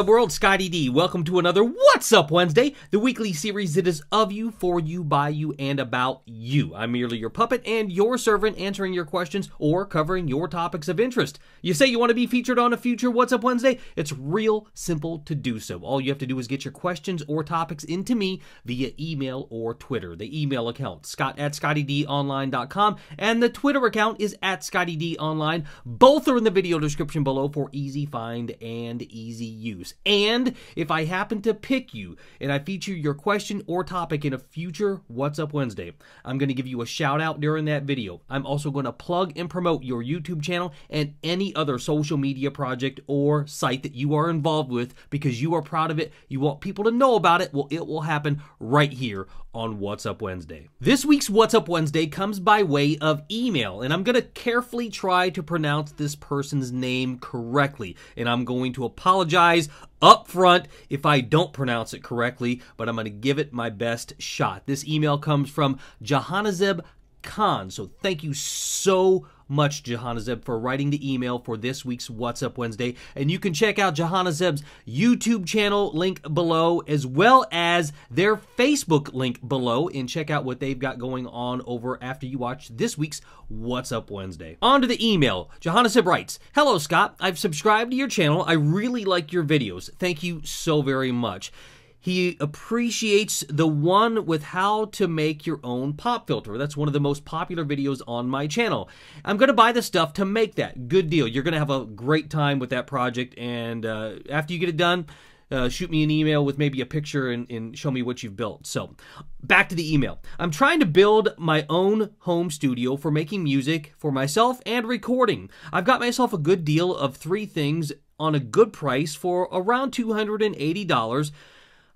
Web World, Scotty D. Welcome to another What's Up Wednesday, the weekly series that is of you, for you, by you, and about you. I'm merely your puppet and your servant answering your questions or covering your topics of interest. You say you want to be featured on a future What's Up Wednesday? It's real simple to do so. All you have to do is get your questions or topics into me via email or Twitter. The email account, scott at scottydonline.com, and the Twitter account is at scottydonline. Both are in the video description below for easy find and easy use. And if I happen to pick you and I feature your question or topic in a future What's Up Wednesday, I'm going to give you a shout out during that video. I'm also going to plug and promote your YouTube channel and any other social media project or site that you are involved with because you are proud of it. You want people to know about it. Well, it will happen right here on What's Up Wednesday. This week's What's Up Wednesday comes by way of email, and I'm going to carefully try to pronounce this person's name correctly. And I'm going to apologize up front if I don't pronounce it correctly, but I'm going to give it my best shot. This email comes from Jahanazeb Khan, so thank you so much much, Johanna Zeb, for writing the email for this week's What's Up Wednesday. And you can check out Johanna Zeb's YouTube channel link below, as well as their Facebook link below, and check out what they've got going on over after you watch this week's What's Up Wednesday. On to the email. Johanna Zeb writes Hello, Scott. I've subscribed to your channel. I really like your videos. Thank you so very much. He appreciates the one with how to make your own pop filter. That's one of the most popular videos on my channel. I'm going to buy the stuff to make that. Good deal. You're going to have a great time with that project. And uh, after you get it done, uh, shoot me an email with maybe a picture and, and, show me what you've built. So, back to the email. I'm trying to build my own home studio for making music for myself and recording. I've got myself a good deal of three things on a good price for around $280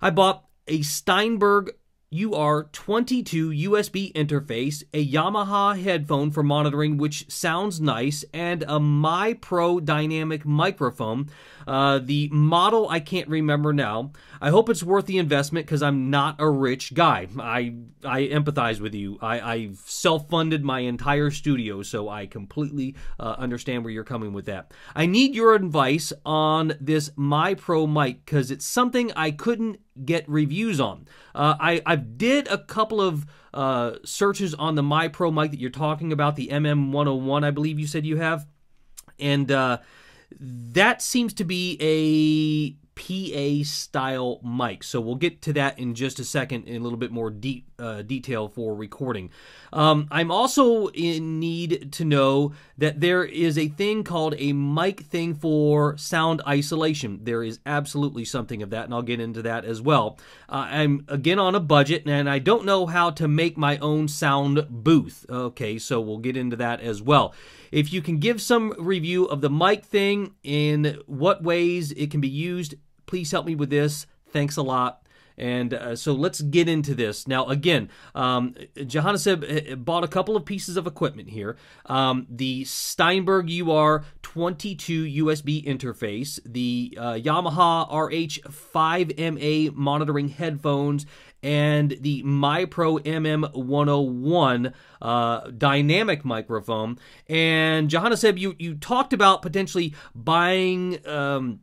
I bought a Steinberg UR22 USB interface, a Yamaha headphone for monitoring, which sounds nice, and a MyPro dynamic microphone. Uh, the model I can't remember now. I hope it's worth the investment because I'm not a rich guy. I I empathize with you. I, I've self-funded my entire studio, so I completely uh, understand where you're coming with that. I need your advice on this My Pro mic because it's something I couldn't get reviews on. Uh, I, I did a couple of uh, searches on the My Pro mic that you're talking about, the MM101, I believe you said you have. And uh, that seems to be a PA style mic. So we'll get to that in just a second in a little bit more deep uh, detail for recording. Um, I'm also in need to know that there is a thing called a mic thing for sound isolation. There is absolutely something of that, and I'll get into that as well. Uh, I'm again on a budget, and I don't know how to make my own sound booth. Okay, so we'll get into that as well. If you can give some review of the mic thing in what ways it can be used Please help me with this. Thanks a lot. And uh, so let's get into this. Now, again, um, said uh, bought a couple of pieces of equipment here. Um, the Steinberg UR22 USB interface, the uh, Yamaha RH5MA monitoring headphones, and the MyPro MM101 uh, dynamic microphone. And Johannesib, you, you talked about potentially buying... Um,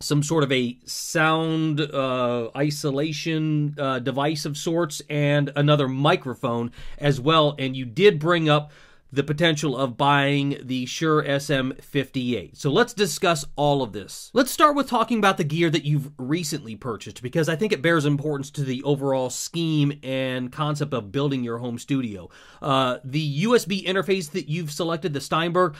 some sort of a sound uh, isolation uh, device of sorts and another microphone as well. And you did bring up the potential of buying the Shure SM58. So let's discuss all of this. Let's start with talking about the gear that you've recently purchased because I think it bears importance to the overall scheme and concept of building your home studio. Uh, the USB interface that you've selected, the Steinberg,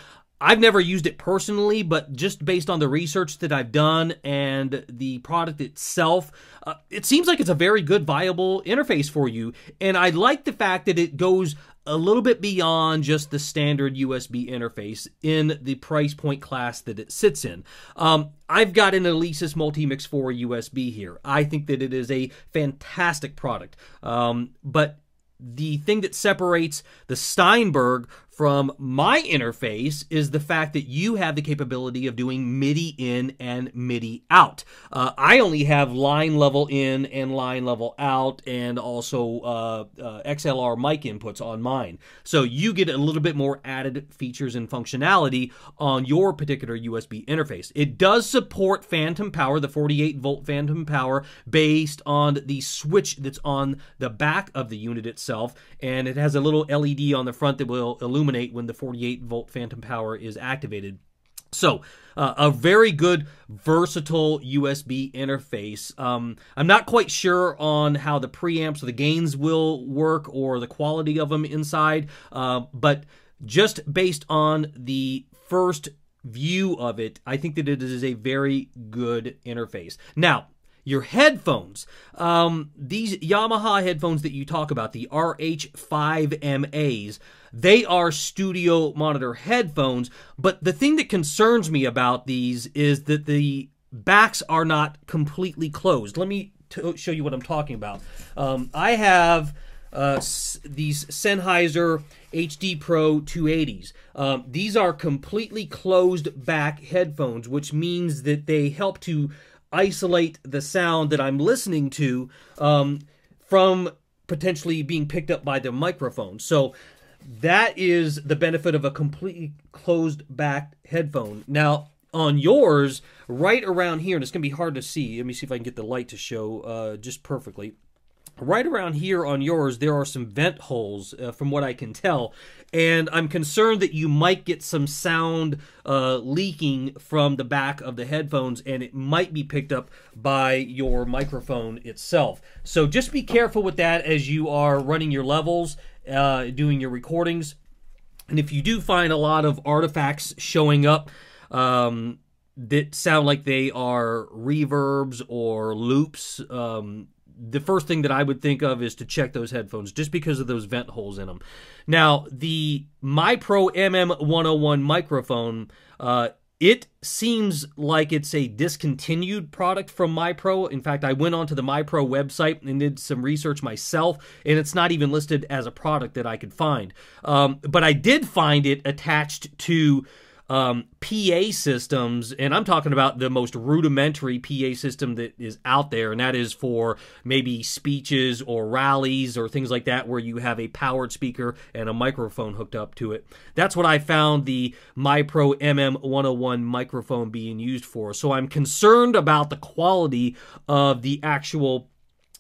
I've never used it personally, but just based on the research that I've done and the product itself, uh, it seems like it's a very good, viable interface for you. And I like the fact that it goes a little bit beyond just the standard USB interface in the price point class that it sits in. Um, I've got an Alesis Multimix 4 USB here. I think that it is a fantastic product. Um, but the thing that separates the Steinberg from my interface is the fact that you have the capability of doing MIDI in and MIDI out. Uh, I only have line level in and line level out, and also uh, uh, XLR mic inputs on mine. So you get a little bit more added features and functionality on your particular USB interface. It does support phantom power, the 48 volt phantom power, based on the switch that's on the back of the unit itself, and it has a little LED on the front that will illuminate illuminate when the 48 volt phantom power is activated. So, uh, a very good, versatile USB interface. Um, I'm not quite sure on how the preamps or the gains will work or the quality of them inside, uh, but just based on the first view of it, I think that it is a very good interface. Now, your headphones. Um, these Yamaha headphones that you talk about, the RH5MAs, they are studio monitor headphones. But the thing that concerns me about these is that the backs are not completely closed. Let me show you what I'm talking about. Um, I have. Uh, these Sennheiser HD Pro 280s. Um, these are completely closed back headphones, which means that they help to isolate the sound that I'm listening to um, from potentially being picked up by the microphone. So that is the benefit of a completely closed back headphone. Now, on yours, right around here, and it's going to be hard to see. Let me see if I can get the light to show uh, just perfectly. Right around here on yours, there are some vent holes, uh, from what I can tell, and I'm concerned that you might get some sound uh, leaking from the back of the headphones, and it might be picked up by your microphone itself. So just be careful with that as you are running your levels, uh, doing your recordings, and if you do find a lot of artifacts showing up. Um, that sound like they are reverbs or loops um, the first thing that I would think of is to check those headphones just because of those vent holes in them. Now, the MyPro MM101 microphone, uh, it seems like it's a discontinued product from MyPro. In fact, I went onto the MyPro website and did some research myself, and it's not even listed as a product that I could find. Um, but I did find it attached to um, PA systems, and I'm talking about the most rudimentary PA system that is out there, and that is for maybe speeches or rallies or things like that where you have a powered speaker and a microphone hooked up to it. That's what I found the MyPro MM101 microphone being used for. So I'm concerned about the quality of the actual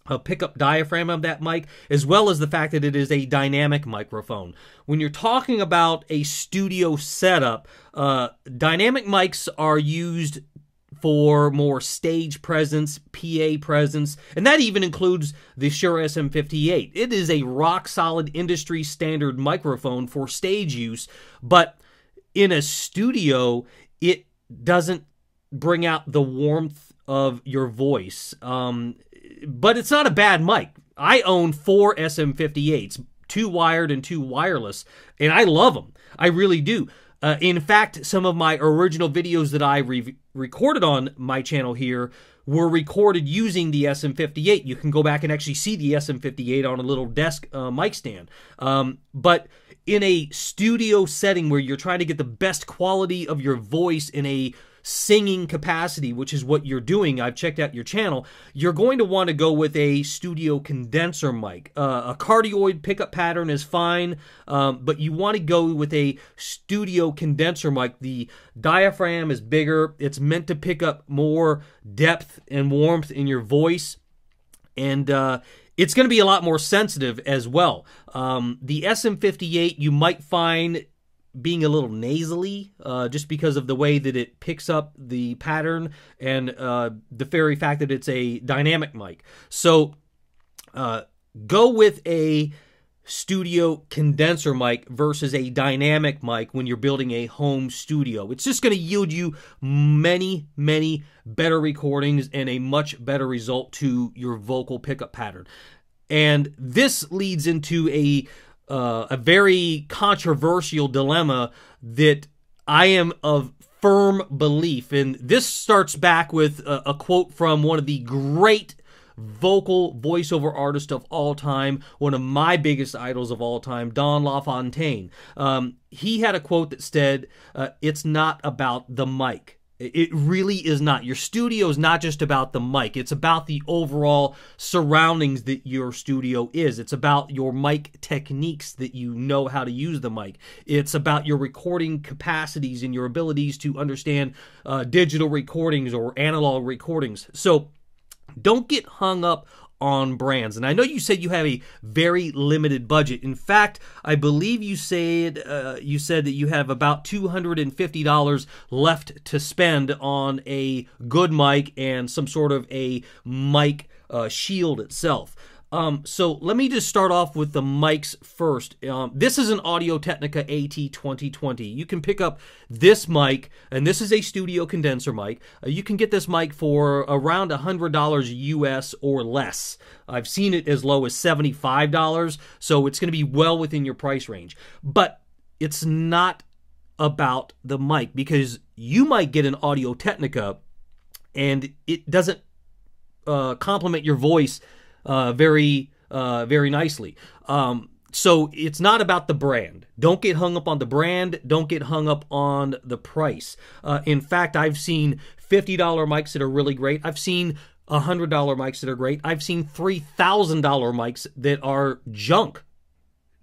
a pickup diaphragm of that mic, as well as the fact that it is a dynamic microphone. When you're talking about a studio setup, uh, dynamic mics are used for more stage presence, PA presence, and that even includes the Shure SM58. It is a rock solid industry standard microphone for stage use, but in a studio, it doesn't bring out the warmth of your voice. Um, but it's not a bad mic. I own four SM58s, two wired and two wireless, and I love them. I really do. Uh, in fact, some of my original videos that I re recorded on my channel here were recorded using the SM58. You can go back and actually see the SM58 on a little desk uh, mic stand. Um, but in a studio setting where you're trying to get the best quality of your voice in a singing capacity, which is what you're doing, I've checked out your channel, you're going to want to go with a studio condenser mic. Uh, a cardioid pickup pattern is fine, um, but you want to go with a studio condenser mic. The diaphragm is bigger, it's meant to pick up more depth and warmth in your voice. And, uh, it's going to be a lot more sensitive as well. Um, the SM58 you might find being a little nasally uh, just because of the way that it picks up the pattern and uh, the very fact that it's a dynamic mic. So uh, go with a studio condenser mic versus a dynamic mic when you're building a home studio. It's just going to yield you many, many better recordings and a much better result to your vocal pickup pattern. And this leads into a uh, a very controversial dilemma that I am of firm belief. And this starts back with a, a quote from one of the great vocal voiceover artist of all time, one of my biggest idols of all time, Don LaFontaine. Um, he had a quote that said, uh, It's not about the mic, it really is not. Your studio is not just about the mic. It's about the overall surroundings that your studio is. It's about your mic techniques that you know how to use the mic. It's about your recording capacities and your abilities to understand uh, digital recordings or analog recordings. So don't get hung up on brands. And I know you said you have a very limited budget. In fact, I believe you said uh, you said that you have about two hundred and fifty dollars left to spend on a good mic and some sort of a mic uh, shield itself. Um, so let me just start off with the mics first. Um, this is an Audio Technica AT2020. You can pick up this mic, and this is a studio condenser mic. Uh, you can get this mic for around $100 US or less. I've seen it as low as $75, so it's going to be well within your price range. But it's not about the mic because you might get an Audio Technica and it doesn't uh, complement your voice uh, very uh, very nicely. Um, so it's not about the brand. Don't get hung up on the brand. Don't get hung up on the price. Uh, in fact, I've seen $50 mics that are really great. I've seen $100 mics that are great. I've seen $3,000 mics that are junk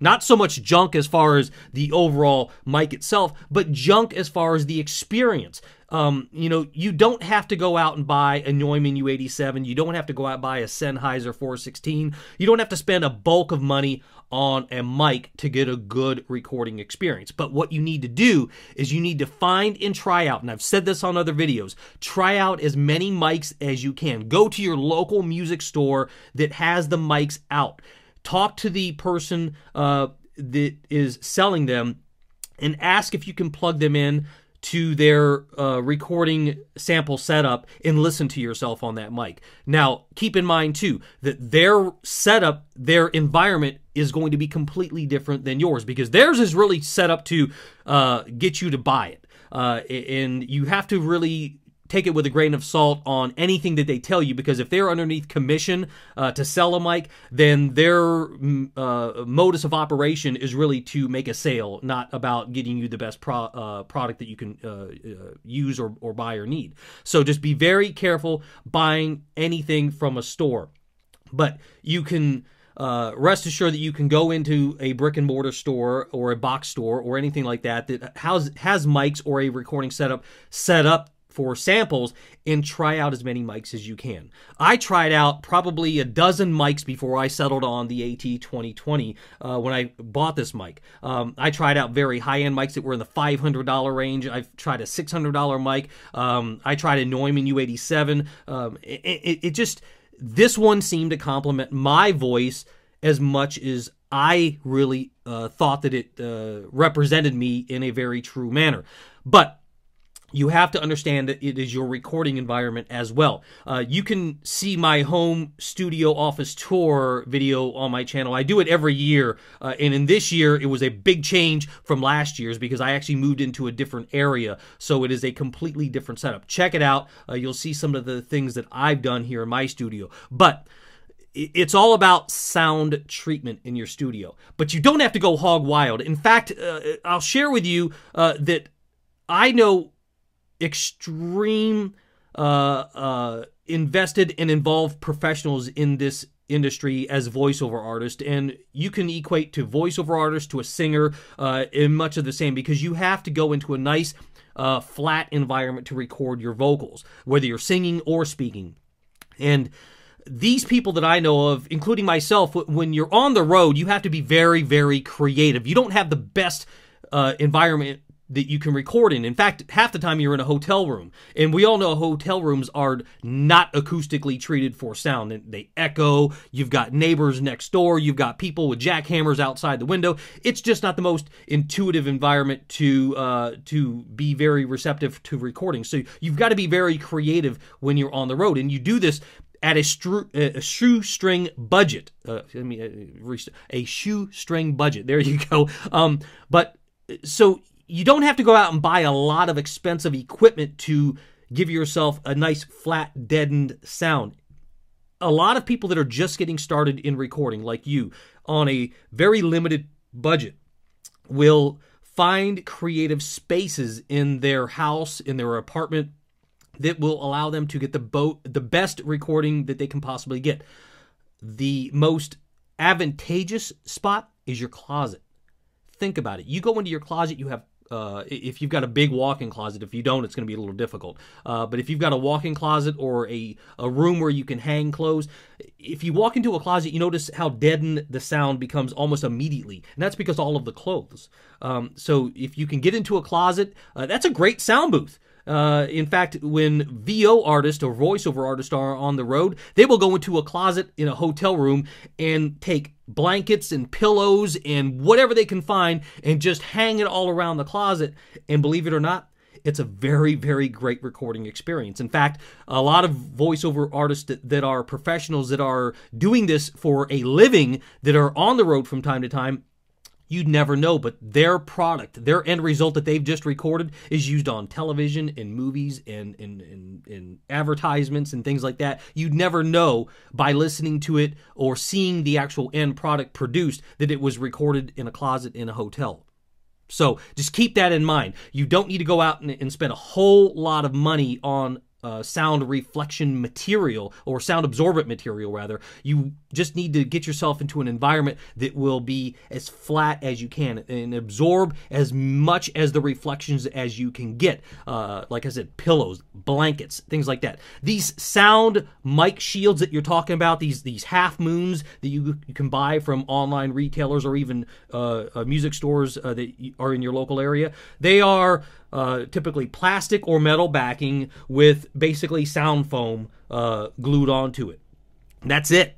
not so much junk as far as the overall mic itself, but junk as far as the experience. Um, you know, you don't have to go out and buy a Neumann U87. You don't have to go out and buy a Sennheiser 416. You don't have to spend a bulk of money on a mic to get a good recording experience. But what you need to do is you need to find and try out, and I've said this on other videos, try out as many mics as you can. Go to your local music store that has the mics out talk to the person uh, that is selling them and ask if you can plug them in to their uh, recording sample setup and listen to yourself on that mic. Now, keep in mind too that their setup, their environment is going to be completely different than yours because theirs is really set up to uh, get you to buy it. Uh, and you have to really take it with a grain of salt on anything that they tell you because if they're underneath commission uh, to sell a mic, then their mm, uh, modus of operation is really to make a sale, not about getting you the best pro uh, product that you can uh, uh, use or, or buy or need. So just be very careful buying anything from a store. But you can. Uh, rest assured that you can go into a brick and mortar store or a box store or anything like that that has, has mics or a recording setup set up for samples and try out as many mics as you can. I tried out probably a dozen mics before I settled on the AT2020 uh, when I bought this mic. Um, I tried out very high end mics that were in the $500 range. I've tried a $600 mic. Um, I tried a Neumann U87. Um, it, it, it just, this one seemed to complement my voice as much as I really uh, thought that it uh, represented me in a very true manner. But you have to understand that it is your recording environment as well. Uh, you can see my home studio office tour video on my channel. I do it every year, uh, and in this year it was a big change from last year's because I actually moved into a different area, so it is a completely different setup. Check it out. Uh, you'll see some of the things that I've done here in my studio, but it's all about sound treatment in your studio. But you don't have to go hog wild. In fact, uh, I'll share with you uh, that I know extreme uh, uh, invested and involved professionals in this industry as voiceover artist and you can equate to voiceover artist to a singer uh, in much of the same because you have to go into a nice uh, flat environment to record your vocals whether you're singing or speaking and these people that I know of, including myself, when you're on the road, you have to be very, very creative. You don't have the best uh, environment that you can record in. In fact, half the time you're in a hotel room, and we all know hotel rooms are not acoustically treated for sound. They echo, you've got neighbors next door, you've got people with jackhammers outside the window. It's just not the most intuitive environment to uh, to be very receptive to recording. So you've got to be very creative when you're on the road, and you do this at a, stru- a shoestring budget. Uh, I mean, a, a shoestring budget. There you go. Um, but uh, so you don't have to go out and buy a lot of expensive equipment to give yourself a nice flat deadened sound. A lot of people that are just getting started in recording, like you, on a very limited budget, will find creative spaces in their house, in their apartment, that will allow them to get the boat the best recording that they can possibly get. The most advantageous spot is your closet. Think about it. You go into your closet, you have uh, if you've got a big walk-in closet. If you don't, it's going to be a little difficult. Uh, but if you've got a walk-in closet or a, a room where you can hang clothes, if you walk into a closet, you notice how deadened the sound becomes almost immediately, and that's because all of the clothes. Um, so if you can get into a closet, uh, that's a great sound booth. Uh, in fact, when VO artists or voiceover artists are on the road, they will go into a closet in a hotel room and take blankets and pillows and whatever they can find and just hang it all around the closet. And believe it or not, it's a very, very great recording experience. In fact, a lot of voiceover artists that, that are professionals that are doing this for a living that are on the road from time to time You'd never know, but their product, their end result that they've just recorded is used on television and movies and in in, in advertisements and things like that. You'd never know by listening to it or seeing the actual end product produced that it was recorded in a closet in a hotel. So just keep that in mind. You don't need to go out and, and spend a whole lot of money on uh, sound reflection material or sound absorbent material rather you just need to get yourself into an environment that will be as flat as you can and absorb as much as the reflections as you can get uh, like i said pillows blankets things like that these sound mic shields that you're talking about these these half moons that you, you can buy from online retailers or even uh, uh music stores uh, that are in your local area they are uh, typically plastic or metal backing with basically sound foam uh, glued onto it. That's it.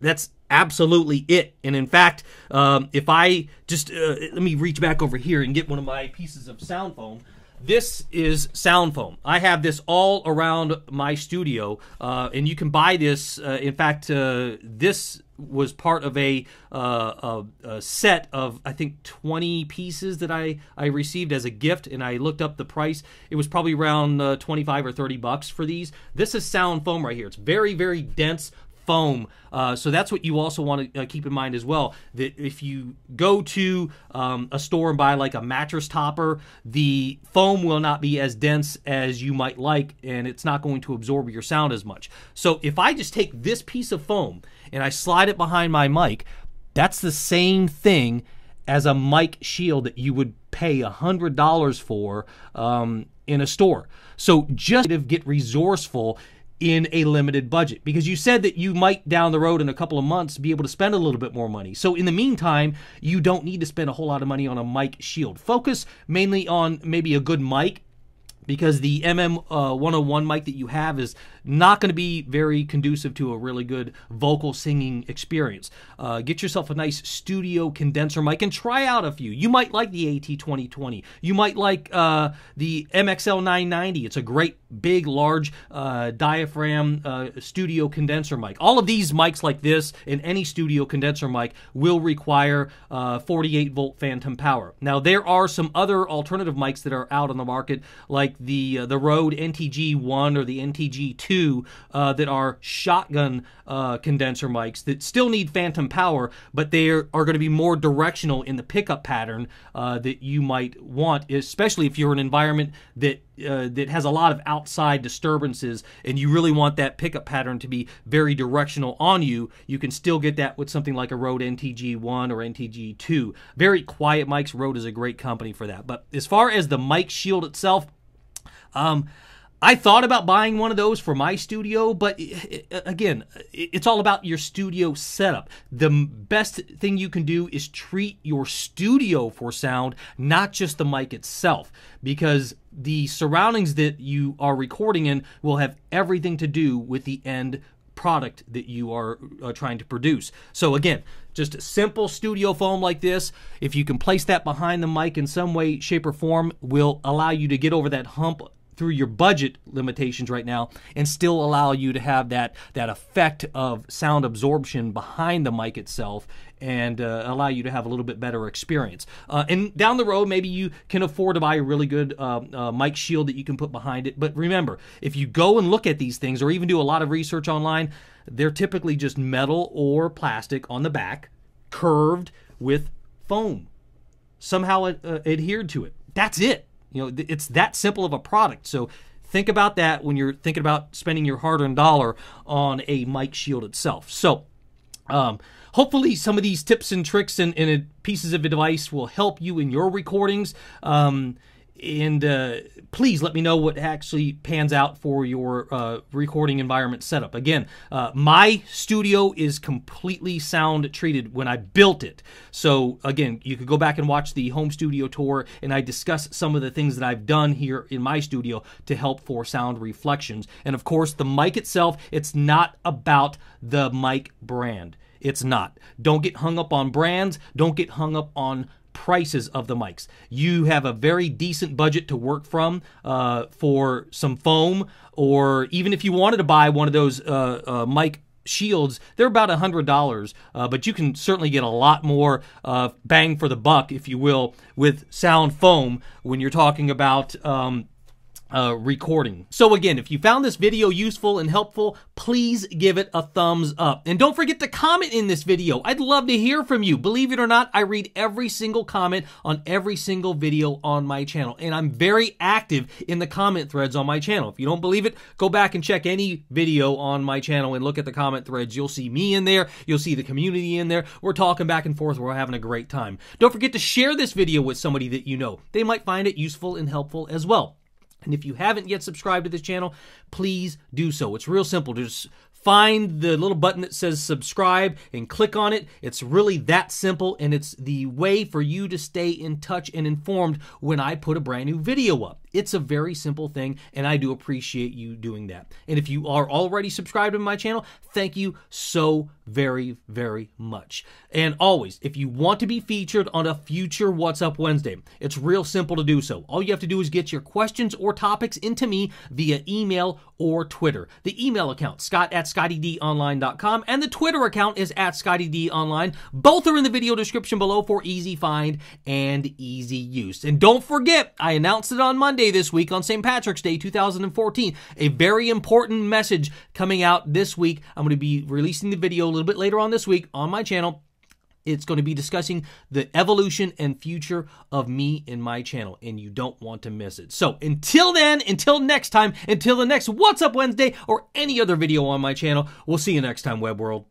That's absolutely it. And in fact, um, if I just uh, let me reach back over here and get one of my pieces of sound foam, this is sound foam. I have this all around my studio, uh, and you can buy this. Uh, in fact, uh, this was part of a, uh, a, a, set of I think 20 pieces that I I received as a gift, and I looked up the price. It was probably around uh, 25 or 30 bucks for these. This is sound foam right here. It's very very dense foam. Uh, so that's what you also want to uh, keep in mind as well. That if you go to um, a store and buy like a mattress topper, the foam will not be as dense as you might like, and it's not going to absorb your sound as much. So if I just take this piece of foam and I slide it behind my mic, that's the same thing as a mic shield that you would pay a $100 for um, in a store. So just get resourceful in a limited budget because you said that you might down the road in a couple of months be able to spend a little bit more money. So in the meantime, you don't need to spend a whole lot of money on a mic shield. Focus mainly on maybe a good mic because the MM101 uh, oh mic that you have is not going to be very conducive to a really good vocal singing experience. Uh, get yourself a nice studio condenser mic and try out a few. You might like the AT2020. You might like uh, the MXL990. It's a great big, large uh, diaphragm uh, studio condenser mic. All of these mics like this and any studio condenser mic will require uh, 48 volt phantom power. Now there are some other alternative mics that are out on the market, like the uh, the Rode NTG1 or the NTG2 uh, that are shotgun condenser mics that still need phantom power, but they are, are going to be more directional in the pickup pattern that you might want, especially if you're in an environment that uh, that has a lot of out outside disturbances and you really want that pickup pattern to be very directional on you, you can still get that with something like a Rode NTG1 or NTG2. Very quiet mics. Rode is a great company for that. But as far as the mic shield itself, um, I thought about buying one of those for my studio, but again, it's all about your studio setup. The best thing you can do is treat your studio for sound, not just the mic itself, because the surroundings that you are recording in will have everything to do with the end product that you are uh, trying to produce. So again, just a simple studio foam like this, if you can place that behind the mic in some way, shape, or form, will allow you to get over that hump through your budget limitations right now and still allow you to have that that effect of sound absorption behind the mic itself and uh, allow you to have a little bit better experience. Uh, and down the road, maybe you can afford to buy a really good uh, uh mic shield that you can put behind it. But remember, if you go and look at these things or even do a lot of research online, they're typically just metal or plastic on the back, curved with foam, somehow uh, adhered to it. That's it. You know, it's that simple of a product. So think about that when you're thinking about spending your hard-earned dollar on a mic shield itself. So um, hopefully some of these tips and tricks and, and, pieces of advice will help you in your recordings. Um, and uh, please let me know what actually pans out for your uh, recording environment setup. Again, uh, my studio is completely sound treated when I built it. So, again, you could go back and watch the home studio tour, and I discuss some of the things that I've done here in my studio to help for sound reflections. And of course, the mic itself, it's not about the mic brand. It's not. Don't get hung up on brands, don't get hung up on prices of the mics. You have a very decent budget to work from uh, for some foam, or even if you wanted to buy one of those uh, uh, mic shields, they're about a $100, uh, but you can certainly get a lot more uh, bang for the buck, if you will, with sound foam when you're talking about um, uh, recording. So again, if you found this video useful and helpful, please give it a thumbs up. And don't forget to comment in this video. I'd love to hear from you. Believe it or not, I read every single comment on every single video on my channel. And I'm very active in the comment threads on my channel. If you don't believe it, go back and check any video on my channel and look at the comment threads. You'll see me in there. You'll see the community in there. We're talking back and forth. We're having a great time. Don't forget to share this video with somebody that you know. They might find it useful and helpful as well. And if you haven't yet subscribed to this channel, please do so. It's real simple. Just find the little button that says subscribe and click on it. It's really that simple, and it's the way for you to stay in touch and informed when I put a brand new video up. It's a very simple thing, and I do appreciate you doing that. And if you are already subscribed to my channel, thank you so very, very much. And always, if you want to be featured on a future What's Up Wednesday, it's real simple to do so. All you have to do is get your questions or topics into me via email or Twitter. The email account, scott at scottydonline.com, and the Twitter account is at scottydonline. Both are in the video description below for easy find and easy use. And don't forget, I announced it on Monday this week on St. Patrick's Day 2014. A very important message coming out this week. I'm going to be releasing the video a little bit later on this week on my channel. It's going to be discussing the evolution and future of me and my channel, and you don't want to miss it. So until then, until next time, until the next What's Up Wednesday or any other video on my channel, we'll see you next time, Web World.